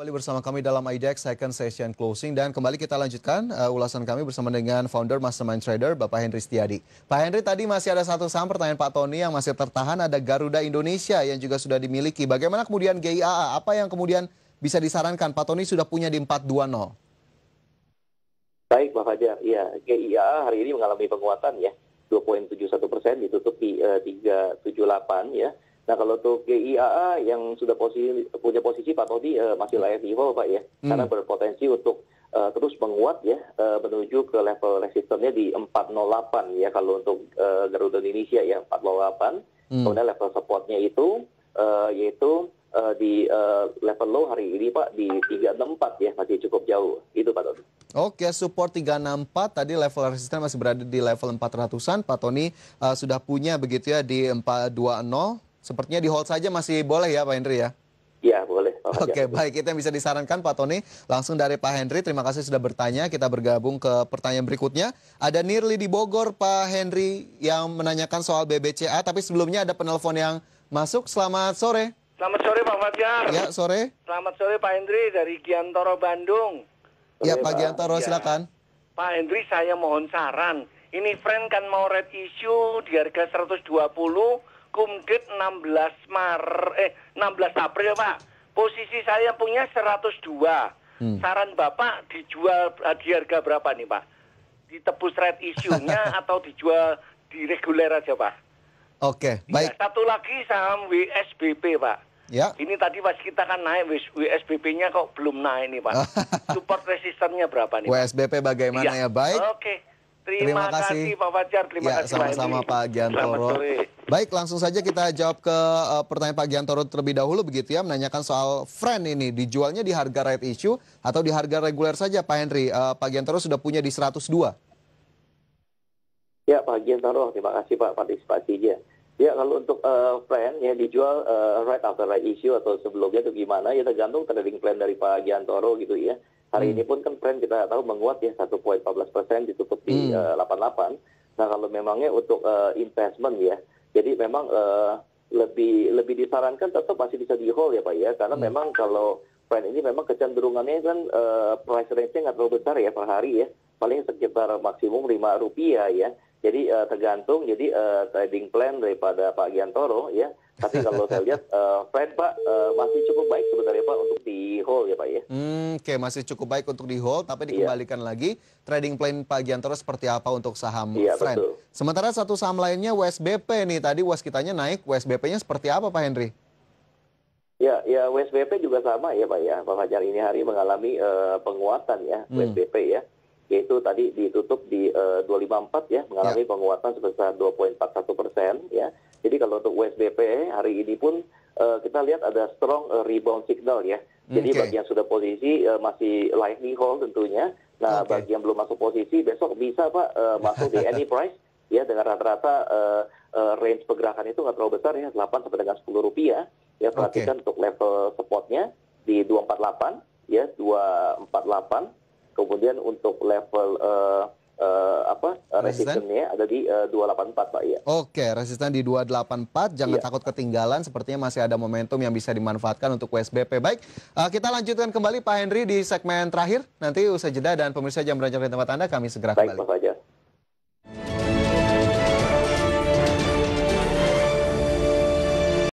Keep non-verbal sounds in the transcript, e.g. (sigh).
Kembali bersama kami dalam IDEX Second Session Closing dan kembali kita lanjutkan uh, ulasan kami bersama dengan founder Mastermind Trader Bapak Henry Setiadi. Pak Henry tadi masih ada satu saham pertanyaan Pak Tony yang masih tertahan ada Garuda Indonesia yang juga sudah dimiliki. Bagaimana kemudian GIAA? Apa yang kemudian bisa disarankan? Pak Tony sudah punya di 420. Baik Pak Fajar, ya GIAA hari ini mengalami penguatan ya 2,71 persen ditutup di eh, uh, 378 ya Nah kalau untuk GIAA yang sudah posisi, punya posisi Pak Todi uh, masih layak di Pak ya, hmm. karena berpotensi untuk uh, terus menguat ya uh, menuju ke level resistennya di 408 ya kalau untuk uh, Garuda Indonesia ya 408. Hmm. Kemudian level supportnya itu uh, yaitu uh, di uh, level low hari ini Pak di 364 ya masih cukup jauh itu Pak Todi. Oke support 364 tadi level resisten masih berada di level 400an Pak Tony uh, sudah punya begitu ya di 420 Sepertinya di hold saja masih boleh ya Pak Hendry ya? Iya boleh. Pak Oke okay, baik itu yang bisa disarankan Pak Tony. Langsung dari Pak Hendry. terima kasih sudah bertanya. Kita bergabung ke pertanyaan berikutnya. Ada Nirli di Bogor Pak Hendry yang menanyakan soal BBCA. Tapi sebelumnya ada penelpon yang masuk. Selamat sore. Selamat sore Pak Fajar. Ya sore. Selamat sore Pak Hendry dari Giantoro Bandung. Ya Pak Giantoro ya. silakan. Pak Hendry, saya mohon saran. Ini friend kan mau red issue di harga 120 Kumgit 16 Mar eh 16 April ya, Pak. Posisi saya punya 102. Hmm. Saran Bapak dijual eh, di harga berapa nih Pak? Ditebus red isunya (laughs) atau dijual di reguler aja Pak? Oke, okay, iya, baik. Ya, satu lagi saham WSBP Pak. Ya. Ini tadi pas kita kan naik WSBP-nya kok belum naik nih Pak. (laughs) Support resistennya berapa nih? Pak? WSBP bagaimana ya, ya? baik. Oke. Okay. Terima, kasih. Pak Fajar. Terima ya, kasih sama-sama Pak, Pak Giantoro. Baik, langsung saja kita jawab ke uh, pertanyaan Pak Giantoro terlebih dahulu begitu ya, menanyakan soal friend ini dijualnya di harga right issue atau di harga reguler saja Pak Henry. Uh, Pak Giantoro sudah punya di 102. Ya, Pak Giantoro, terima kasih Pak partisipasinya. Ya kalau untuk uh, plan ya dijual uh, right after right issue atau sebelumnya itu gimana ya tergantung trading plan dari Pak Giantoro gitu ya. Hari hmm. ini pun kan tren kita tahu menguat ya 1.14 persen ditutup di hmm. Eh, uh, 88. Nah kalau memangnya untuk uh, investment ya, jadi memang uh, lebih lebih disarankan tetap masih bisa di hold ya pak ya, karena hmm. memang kalau tren ini memang kecenderungannya kan uh, price range-nya nggak terlalu besar ya per hari ya, paling sekitar maksimum lima rupiah ya. Jadi uh, tergantung jadi uh, trading plan daripada Pak Giantoro ya. Tapi kalau saya lihat uh, (laughs) plan Pak uh, masih cukup baik sebenarnya Pak untuk di hold ya Pak ya. Hmm, Oke okay. masih cukup baik untuk di hold tapi iya. dikembalikan yeah. lagi trading plan Pak Giantoro seperti apa untuk saham yeah, friend. Betul. Sementara satu saham lainnya WSBP nih tadi waskitanya naik WSBP-nya seperti apa Pak Henry? Ya, ya WSBP juga sama ya Pak ya. Pak Fajar ini hari mengalami uh, penguatan ya hmm. WSBP ya itu tadi ditutup di uh, eh, 254 ya mengalami ya. penguatan sebesar 2.41 persen ya. Jadi kalau untuk USDP hari ini pun uh, kita lihat ada strong eh, rebound signal ya. Hmm, Jadi okay. bagi yang sudah posisi uh, masih likely hold tentunya. Nah okay. bagi yang belum masuk posisi besok bisa pak uh, masuk di any price (laughs) ya dengan rata-rata uh, uh, range pergerakan itu nggak terlalu besar ya 8 sampai dengan 10 rupiah ya perhatikan okay. untuk level supportnya di 248 ya 248 Kemudian untuk level uh, uh, apa eh, resistennya ada di uh, 284 Pak ya. Oke, resisten di 284 jangan iya. takut ketinggalan sepertinya masih ada momentum yang bisa dimanfaatkan untuk USBP. Baik, uh, kita lanjutkan kembali Pak Henry di segmen terakhir. Nanti usai jeda dan pemirsa jam beranjak di tempat Anda kami segera Baik, kembali. Baik, Pak Fajar.